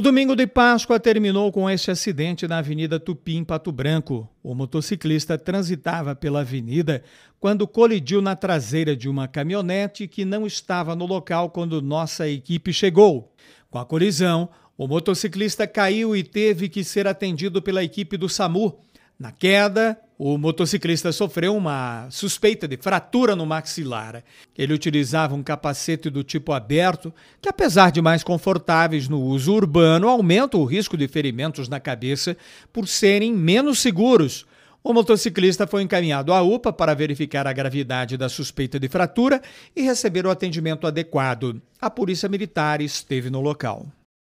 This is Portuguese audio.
O domingo de Páscoa terminou com este acidente na Avenida Tupi, em Pato Branco. O motociclista transitava pela avenida quando colidiu na traseira de uma caminhonete que não estava no local quando nossa equipe chegou. Com a colisão, o motociclista caiu e teve que ser atendido pela equipe do SAMU. Na queda, o motociclista sofreu uma suspeita de fratura no maxilar. Ele utilizava um capacete do tipo aberto, que apesar de mais confortáveis no uso urbano, aumenta o risco de ferimentos na cabeça por serem menos seguros. O motociclista foi encaminhado à UPA para verificar a gravidade da suspeita de fratura e receber o atendimento adequado. A Polícia Militar esteve no local.